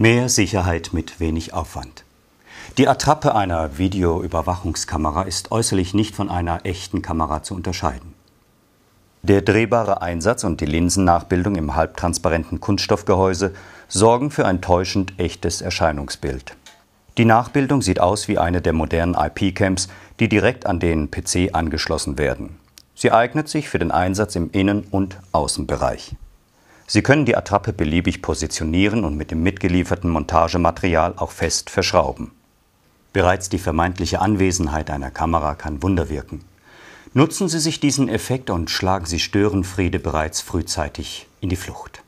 Mehr Sicherheit mit wenig Aufwand. Die Attrappe einer Videoüberwachungskamera ist äußerlich nicht von einer echten Kamera zu unterscheiden. Der drehbare Einsatz und die Linsennachbildung im halbtransparenten Kunststoffgehäuse sorgen für ein täuschend echtes Erscheinungsbild. Die Nachbildung sieht aus wie eine der modernen IP-Camps, die direkt an den PC angeschlossen werden. Sie eignet sich für den Einsatz im Innen- und Außenbereich. Sie können die Attrappe beliebig positionieren und mit dem mitgelieferten Montagematerial auch fest verschrauben. Bereits die vermeintliche Anwesenheit einer Kamera kann Wunder wirken. Nutzen Sie sich diesen Effekt und schlagen Sie Störenfriede bereits frühzeitig in die Flucht.